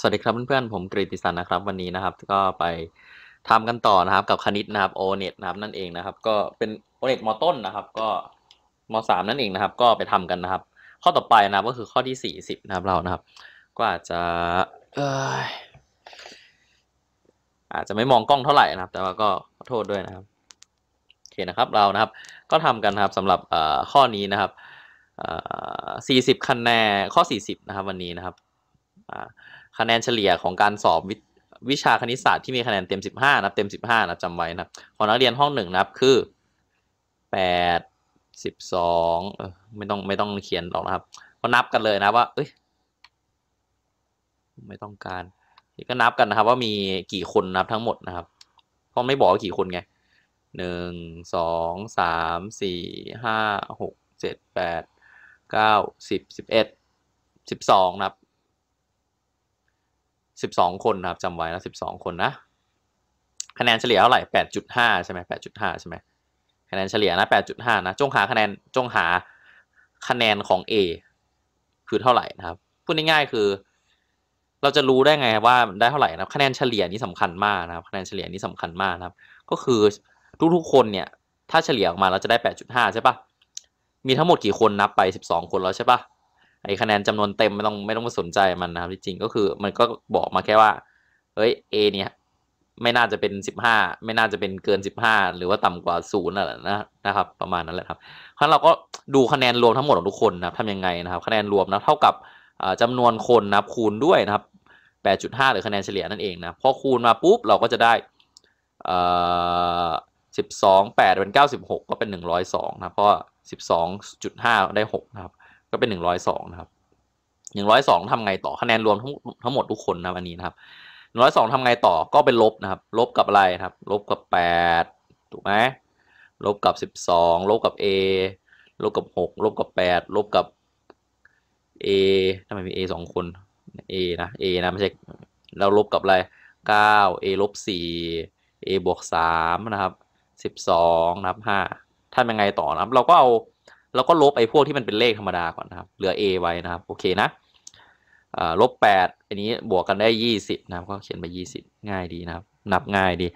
สวัสดีครับเพื่อนๆผมกริติสันนะครับ วันนี้นะครับก็ไปทำกันต่อนะครับ กับคณิตนะครับโอเน็ตนะครับ นั่นเองนะครับ ก็เป็นโอเน็ตมต้นนะครับ ก็มสามนั่นเองนะครับ ก็ไปทำกันนะครับ ข้อต่อไปนะก็คือข้อที่สี่สิบนะครับ เรานะครับก็อาจจะอาจจะไม่มองกล้องเท่าไหร่นะครับ แต่ว่าก็ขอโทษด้วยนะครับโอเคนะครับ เรานะครับ ก็ทำกันนะครับ สำหรับข้อนี้นะครับสี่สิบคะแนนข้อสี่สิบนะครับ วันนี้นะครับ อ่าคะแนนเฉลี่ยของการสอบวิวิชาคณิตศาสตร์ที่มีคะแนนเต็มสิบห้านบเต็มสิบห้านะจำไว้นะของนักเรียนห้องหนึ่งนับคือแปดสิบสองไม่ต้องไม่ต้องเขียนหรอกนะครับ ก็นับกันเลยนะว่าเอ้ยไม่ต้องการ ก็นับกันนะครับว่ามีกี่คนนับทั้งหมดนะครับเพราะไม่บอกว่ากี่คนไงหนึ่งสองสามสี่ห้าหกเจ็ดแปดเก้าสิบสิบเอ็ดสิบสองนะครับองคนนะครับจำไว้นะองคนนะคะแนนเฉลี่ยเท่าไหร่แปดดจุห้าใช่ไหมแปดดจุห้าใช่ไหมคะแนนเฉลี่ยนะแปดดจุห้านะจงหาคะแนนจงหาคะแนนของ A คือเท่าไหร่นะครับ พูดง่ายๆคือเราจะรู้ได้ไงว่าได้เท่าไหร่นะคะแนนเฉลี่ยนี้สำคัญมากนะครับคะแนนเฉลี่ยนี้สำคัญมากนะครับก็คือทุกๆคนเนี่ยถ้าเฉลี่ยออกมาเราจะได้แปดดจุห้าใช่ปะมีทั้งหมดกี่คนนับไปสสิบองคนแล้วใช่ปะไอคะแนนจำนวนเต็มไม่ต้องไม่ต้องมาสนใจมันนะครับจริงก็คือมันก็บอกมาแค่ว่าเฮ้ย A เนี่ยไม่น่าจะเป็นสิบห้าไม่น่าจะเป็นเกินสิบห้าหรือว่าต่ำกว่าศูนย์นั่นแหละนะนะครับประมาณนั้นแหละครับครั้เราก็ดูคะแนนรวมทั้งหมดของทุกคนนะครับทำยังไงนะครับ คะแนนรวมนะเท่ากับจำนวนคนนะครับคูณด้วยนะครับแปดจุดห้าหรือคะแนนเฉลี่ยนั่นเองนะพอคูณมาปุ๊บเราก็จะได้สิบสองแปดเป็นเก้าสิบหกก็เป็นหนึ่งร้อยสองนะเพราะสิบสองจุดห้าได้หกนะครับก็เป็นหนึ่งร้อยสองนะครับหนึ่งร้อยสองทำไงต่อคะแนนรวมทั้งทั้งหมดทุกคนนะอันนี้นะครับหนึ่งร้อยสองทำไงต่อก็เป็นลบนะครับ ลบกับอะไรครับ ลบกับแปดถูกไหมลบกับสิบสองลบกับ a ลบกับหกลบกับแปดลบกับ a ทำไมมี a สองคน a นะ a นะไม่ใช่เราลบกับอะไรเก้า a ลบสี่ a บวกสามนะครับสิบสองนะครับห้าทำยังไงต่อนะครับ เราก็เอาแล้วก็ลบ ไอ้ พวกที่ มัน เป็นเลขธรรมดา ก่อนนะครับ เหลือ a ไว้นะครับ โอเค นะ ลบแปด อันนี้บวกกันได้ยี่สิบนะครับก็เขียนไปยี่สิบ ง่ายดีนะครับ นับง่ายดี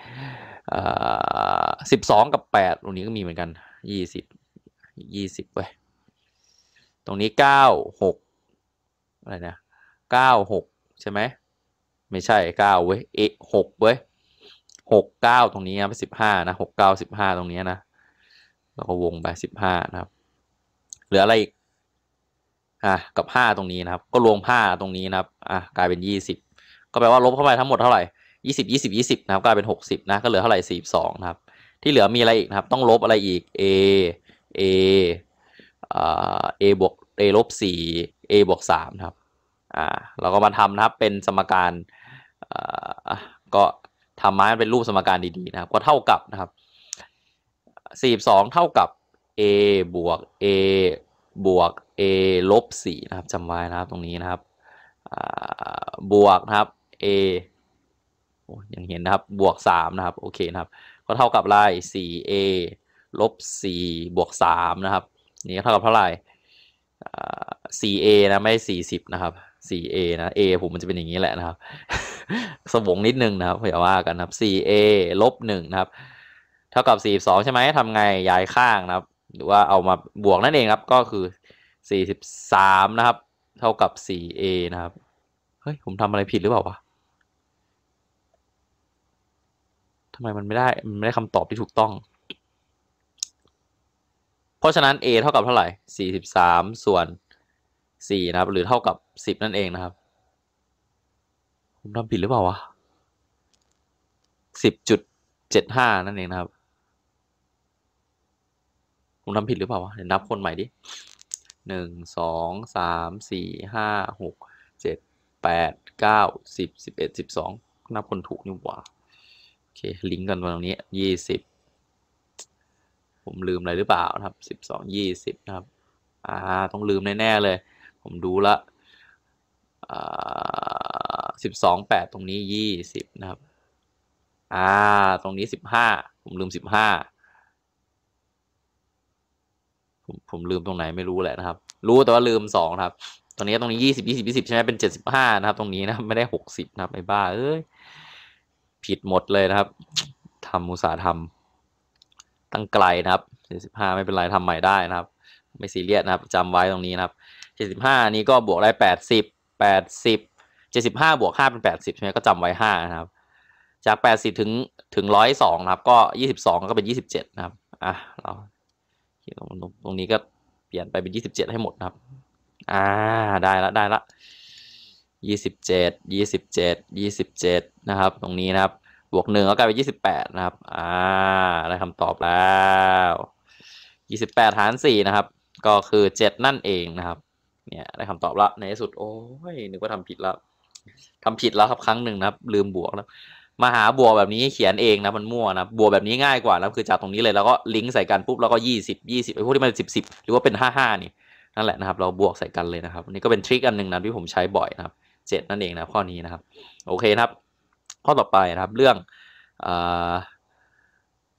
สิบสองกับแปด ตรงนี้ก็มีเหมือนกัน ยี่สิบ ยี่สิบไปตรงนี้เก้าหกอะไรนะเก้าหกใช่ไหม ไม่ใช่เก้าเว้ยเอหกเว้ยหกเก้าตรงนี้นะปสิบห้านะหกเก้าสิบห้าตรงนี้นะ แล้วก็วงไปสิบห้านะครับหลือ อะไรอีกอ่ะกับห้าตรงนี้นะครับ ก็รวมห้าตรงนี้นะครับอ่ะกลายเป็นยี่สิบก็แปลว่า ลบเข้าไปทั้งหมดเท่าไหร่ยี่สิบยี่สิบยี่สิบนะครับกลายเป็นหกสิบนะก็เหลือเท่าไหร่สี่สองนะครับ ที่เหลือมีอะไรอีกนะครับ ต้องลบอะไรอีก a a อบวก a ลบสี่ a บวกสามนะครับอ่าเราก็มาทำนะครับเป็นสมการอ่าก็ทำมาเป็นรูปสมการดีๆนะครับ ก็เท่ากับนะครับสี่สองเท่ากับ a บวก a บวก a ลบ 4 นะครับจำไว้นะครับ ตรงนี้นะครับ บวกนะครับ a ยังเห็นนะครับ บวก 3 นะครับโอเคนะครับก็เท่ากับไร4 a ลบ 4 บวก3นะครับนี่ก็เท่ากับเท่าไหร่ 4a นะไม่40นะครับ 4a นะ a ผมมันจะเป็นอย่างนี้แหละนะครับสมองนิดนึงนะครับอย่าว่ากันนะครับ 4a ลบ1นะครับเท่ากับ 42 ใช่ไหมทำไงย้ายข้างนะครับหรือว่าเอามา บวกนั่นเองครับ ก็คือสสสี่ิบามนะครับ เท่ากับสี่เอนะครับเฮ้ยผมทำอะไรผิดหรือ เปล่าวะทำไมมันไม่ได้มันไม่ได้คำตอบที่ถูกต้อง เพราะฉะนั้น a เท่ากับเท่าไหร่สี่สิบสสาม่วนสี่นะครับ หรือเท่ากับสิบนั่นเองนะครับ ผมทำผิดหรือเปล่าวะสิบจจุดเ็ดห้านั่นเองนะครับผมทำผิดหรือเปล่าวะเดี๋ยวนับคน ใหม่ ดิหนึ่ง สอง สาม สี่ ห้า หก เจ็ด แปด เก้า สิบ สิบเอ็ดสิบสอง นับคนถูกนี่หว่า โอเค ลิงก์กันตรงนี้ยี่สิบผมลืมอะไรหรือเปล่าครับสิบสองยี่สิบนะครับ อ่า ต้องลืม แน่ ๆ เลย ผมดูละสิบสองแปดตรงนี้ยี่สิบนะครับ อ่า ตรงนี้สิบห้าผมลืมสิบห้าผมผมลืมตรงไหนไม่รู้แหละนะครับ รู้แต่ว่าลืมสองครับ ตอนนี้ตรงนี้ยี่สิบยี่สิบยี่สิบใช่ไหมเป็นเจ็ดสิบห้านะครับ ตรงนี้นะ ไม่ได้หกสิบนะครับไปบ้า เอ้ย ผิดหมดเลยนะครับทำมุสาทำตั้งไกลนะครับ เจ็ดสิบห้าไม่เป็นไรทำใหม่ได้นะครับ ไม่ซีเรียสนะครับ จำไว้ตรงนี้นะครับ เจ็ดสิบห้านี้ก็บวกได้แปดสิบแปดสิบ เจ็ดสิบห้าบวกห้าเป็นแปดสิบใช่ไหมก็ จำไว้ห้านะครับ จากแปดสิบถึงถึงร้อยสองนะครับ ก็ยี่สิบสองก็เป็นยี่สิบเจ็ดนะครับ อ่ะ เราตรงนี้ก็เปลี่ยนไปเป็นยี่สิบเจ็ดให้หมดครับ อ่า ได้ละได้ละ ยี่สิบเจ็ด ยี่สิบเจ็ด ยี่สิบเจ็ดนะครับ ตรงนี้นะครับ บวกหนึ่งก็กลายเป็นยี่สิบแปดนะครับ อ่า ได้คำตอบแล้ว ยี่สิบแปดหารสี่นะครับ ก็คือเจ็ดนั่นเองนะครับ เนี่ย ได้คำตอบละในที่สุด โอ้ยนึกว่าทำผิดแล้วทำผิดแล้วครับครั้งหนึ่งนะครับ ลืมบวกแล้วมาหาบัวแบบนี้เขียนเองนะมันมั่วนะบัวแบบนี้ง่ายกว่านะคือจากตรงนี้เลยแล้วก็ลิงก์ใส่กันปุ๊บแล้วก็ยี่สิบยี่สิบไอ้พวกที่มันสิบสิบหรือว่าเป็นห้าห้านี่ นั่นแหละนะครับเราบวกใส่กันเลยนะครับ นี่ก็เป็นทริคอันหนึ่งนะที่ผมใช้บ่อยนะครับเจ็ดนั่นเองนะข้อนี้นะครับ โอเคครับ ข้อต่อไปนะครับ เรื่องอ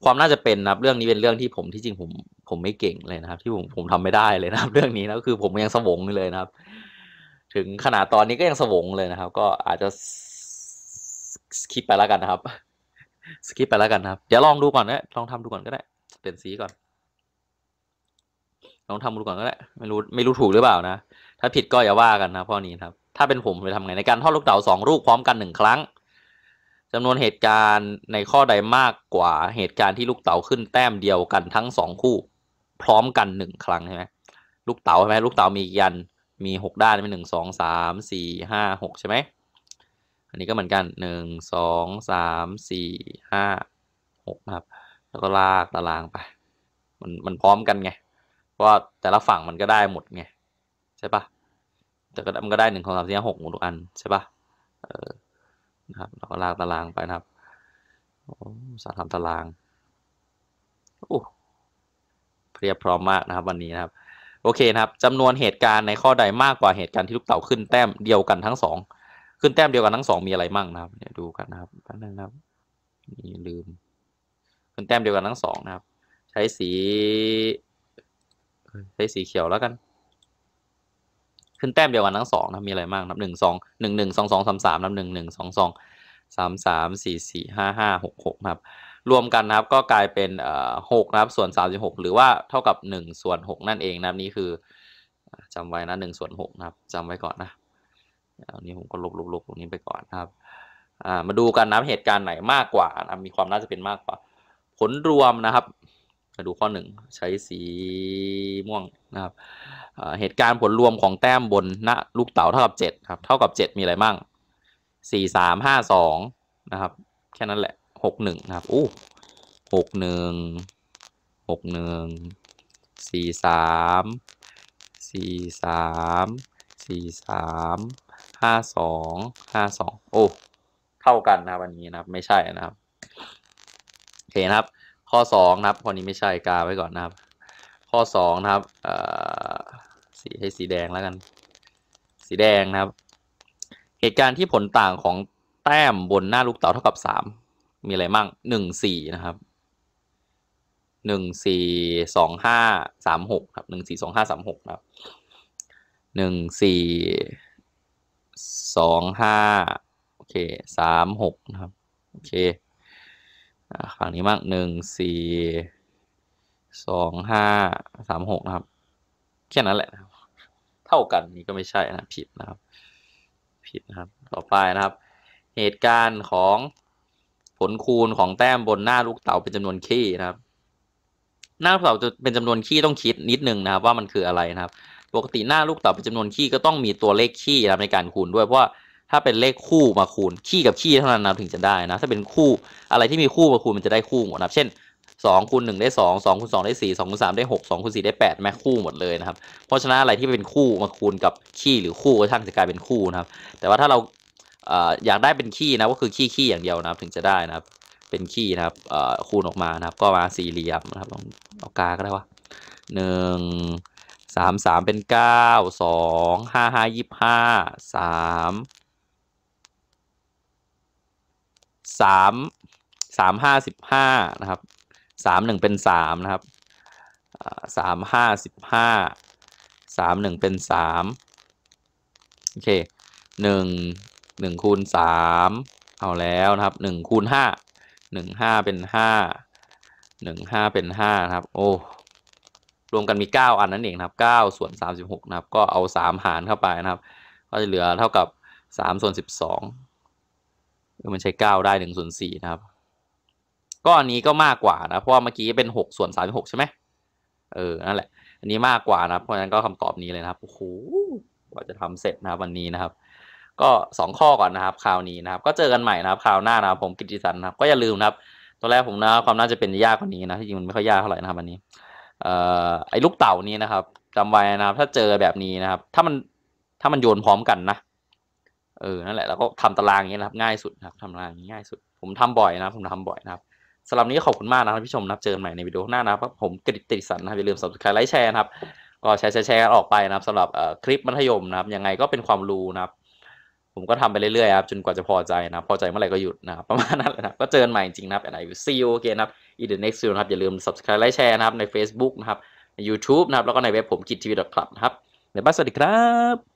ความน่าจะเป็นนะครับเรื่องนี้เป็นเรื่องที่ผมที่จริงผมผมไม่เก่งเลยนะครับ ที่ผมผมทำไม่ได้เลยนะครับ เรื่องนี้นะคือผมยังสวงเลยนะครับ ถึงขนาดตอนนี้ก็ยังสวงเลยนะครับ ก็อาจจะสกิปไปแล้วกันนะครับสกิปไปแล้วกันนะครับ เดี๋ยวลองดูก่อนนะ ลองทำดูก่อนก็ได้ เปลี่ยนสีก่อน ลองทำดูก่อนก็ได้ ไม่รู้ไม่รู้ถูกหรือเปล่านะ ถ้าผิดก็อย่าว่ากันนะพ่อนี้ครับ ถ้าเป็นผมจะทำไงในการทอดลูกเต๋าสองลูกพร้อมกันหนึ่งครั้ง จำนวนเหตุการณ์ในข้อใดมากกว่าเหตุการณ์ที่ลูกเต๋าขึ้นแต้มเดียวกันทั้งสองคู่ พร้อมกันหนึ่งครั้งใช่ไหมลูกเต๋าใช่ไหมลูกเต๋ามียัน มีหกด้านเป็นหนึ่งสองสามสี่ห้าหกใช่ไหมอันนี้ก็เหมือนกันหนึ่งงสาม สี่ ห้าหกนะครับ แล้วก็ลากตารางไป มัน มันพร้อมกันไง เพราะแต่ละฝั่งมันก็ได้หมดไง ใช่ปะแต่ก็มันก็ได้หนึ่งสองสามสี่ห้าหกหมดทุกอัน ใช่ปะเออนะครับ เราก็ลากตารางไปนะครับ สารทำตารางโอ้เรียบพร้อมมากนะครับ วันนี้นะครับ โอเคนะครับจำนวนเหตุการณ์ในข้อใดมากกว่าเหตุการณ์ที่ลูกเต๋าขึ้นแต้มเดียวกันทั้งสองขึ้นแต้มเดียวกันทั้งสองมีอะไรมั่งนะครับเดี๋ยวดูกันนะครับแป๊บนึงนะครับ นี่ลืม ขึ้นแต้มเดียวกันทั้งสองนะครับ ใช้สี ใช้สีเขียวแล้วกัน ขึ้นแต้มเดียวกันทั้งสองนะ มีอะไรมั่งนับหนึ่งสอง หนึ่งหนึ่งสองสองสามสามนับหนึ่งหนึ่งสองสอง สามสามสี่สี่ห้าห้าหกหกครับ รวมกันนะครับ ก็กลายเป็นเอ่อหกนะครับ ส่วนสามสิบหกหรือว่าเท่ากับหนึ่งส่วนหกนั่นเองนะครับนี่คือจำไว้นะหนึ่งส่วนหกนะครับจำไว้ก่อนนะอันนี้ผมก็ลบลบลบตรงนี้ไปก่อนครับอ่ามาดู กันนะเหตุการณ์ไหนมากกว่านะมีความน่าจะเป็นมากกว่า ผลรวมนะครับ มาดูข้อหนึ่งใช้สีม่วงนะครับ เหตุการณ์ผลรวมของแต้มบนณนะลูกเต๋าเท่ากับเจ็ดครับ เท่ากับเจ็ดมีอะไรบ้างสี่สามห้าสองนะครับ แค่นั้นแหละหกหนึ่งนะครับอู้หกหนึ่งหกหนึ่งสี่สามสี่สามสี่สามห้าสองห้าสองโอ้เข้ากันนะวับันนี้นะครับ ไม่ใช่นะครับโอเคนะครับ ข้อสองนะครับข้อนี้ไม่ใช่กา ไว้ก่อนนะครับ ข้อสองนะครับสีให้สีแดงแล้วกัน สีแดงนะครับ เหตุการณ์ที่ผลต่างของแต้มบนหน้า ลูกเต๋าเท่ากับสามมีอะไรมั่งหนึ่งสี่นะครับหนึ่งสี่สองห้าสามหกครับหนึ่งสี่สองห้าสามหกครับหนึ่งสี่สองห้าโอเคสามหกนะครับโอเคฝั่งนี้มากหนึ่งสี่สองห้าสามหกนะครับแค่นั้นแหละเท่ากันนี่ก็ไม่ใช่นะผิดนะครับ ผิดนะครับ ต่อไปนะครับ เหตุการณ์ของผลคูณของแต้มบนหน้าลูกเต๋าเป็นจำนวนขี้นะครับ หน้าลูกเต๋าจะเป็นจำนวนขี้ต้องคิดนิดนึงนะครับ ว่ามันคืออะไรนะครับปกติหน้าลูกเต๋าเป็นจำนวนขี้ก็ต้องมีตัวเลขขี้นะในการคูณด้วย เพราะว่าถ้าเป็นเลขคู่มาคูณขี้กับขี้เท่านั้นนะถึงจะได้นะถ้าเป็นคู่อะไรที่ มีคู่มาคูณมันจะได้คู่หมดนะเช่น2คูณ1ได้2 2คูณ2ได้4 2คูณ3ได้6 2คูณ4ได้8แม่คู่หมดเลยนะครับ เพราะฉะนั้นอะไรที่เป็นคู่มาคูณกับขี้หรือคู่ก็ช่างจะกลายเป็นคู่นะครับ แต่ว่าถ้าเราอยากได้เป็นขี้นะก็คือขี้ขี้อย่างเดียวนะครับถึงจะได้นะครับ เป็นขี้นะครับคูณออกมานะครับก็มาสี่เหลี่ยมนะครับลองเอากาก็ได้ว่าหนึ่งสามสามเป็นเก้าสองห้าห้ายี่ห้าสามสามสามห้าสิบห้านะครับสามหนึ่งเป็นสามนะครับสามห้าสิบห้าสามหนึ่งเป็นสามโอเคหนึ่งหนึ่งคูณสามเอาแล้วนะครับหนึ่งคูณห้าหนึ่งห้าเป็นห้าหนึ่งห้าเป็นห้านะครับ โอ้รวมกันมี 9 อันนั่นเองนะครับ 9 ส่วน 36 นะครับ ก็เอา 3 หารเข้าไปนะครับ ก็จะเหลือเท่ากับ 3 ส่วน 12มันใช้ 9 ได้ 1 ส่วน 4 นะครับ ก็อันนี้ก็มากกว่านะ เพราะว่าเมื่อกี้เป็น 6 ส่วน 36 ใช่ไหมเออ นั่นแหละ อันนี้มากกว่านะ เพราะฉะนั้นก็คำตอบนี้เลยนะครับโอ้โหกว่าจะทำเสร็จนะวันนี้นะครับ ก็2ข้อก่อนนะครับคราวนี้นะครับ ก็เจอกันใหม่นะครับคราวหน้านะครับ ผมกิติสันนะครับ ก็อย่าลืมนะครับ ตอนแรกผมนะความน่าจะเป็นยากกว่านี้นะ ที่จริงมันไม่ค่อยยากเท่าไหร่นะครับวันนี้ออไอ้ลูกเต่านี้นะครับจำไว้นะครับ ถ้าเจอแบบนี้นะครับ ถ้ามันถ้ามันโยนพร้อมกันนะ เออนั่นแหละแล้วก็ทำตารางนี้นะครับง่ายสุดนะครับทำตารางง่ายสุด ผมทำบ่อยนะผมทำบ่อยนะครับสำหรับนี้ขอบคุณมากนะครับพี่ชมนะับเจอกันใหม่ในวิดีโอหน้านะครับผมกริตติสันนะอย่าลืมส u b ส c r i b e ไลค์แชร์นะครับ ก็แชร์แชร์กันออกไปนะครับสำหรับคลิปมัธยมนะครับ ยังไงก็เป็นความรู้นะครับผมก็ทำไปเรื่อยๆครับจนกว่าจะพอใจนะพอใจเมื่อไหร่ก็หยุดนะครับ ประมาณนั้นนะครับก็เจอกันใหม่จริงนะครับอยไรซีโอเคนะครับอีเดนเน็กซ์ซีนะครับ อย่าลืม subscribe ไลค์แชร์นะครับ ใน Facebook นะครับ ใน YouTube นะครับ แล้วก็ในเว็บผมกิจทีวีดอทคลับนะครับเดี๋ยวบ้าสวัสดีครับ